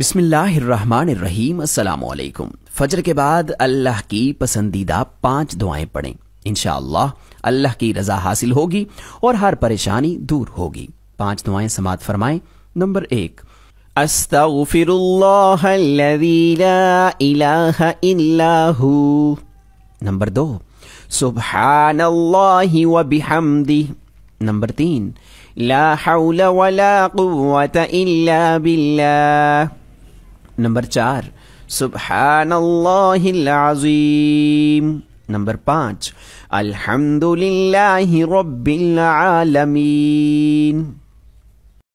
بسم اللہ الرحمن الرحیم السلام علیکم فجر کے بعد اللہ کی پسندیدہ پانچ دعائیں پڑھیں انشاءاللہ اللہ کی رضا حاصل ہوگی اور ہر پریشانی دور ہوگی پانچ دعائیں سماعت فرمائیں نمبر ایک استغفر اللہ الذی لا الہ الا ہو نمبر دو سبحان اللہ و بحمدی نمبر تین لا حول ولا قوة الا باللہ नंबर चार सुबहानल्लाहिल्लाजीम नंबर पाँच अल्हम्दुलिल्लाहि रब्बिल आलमीन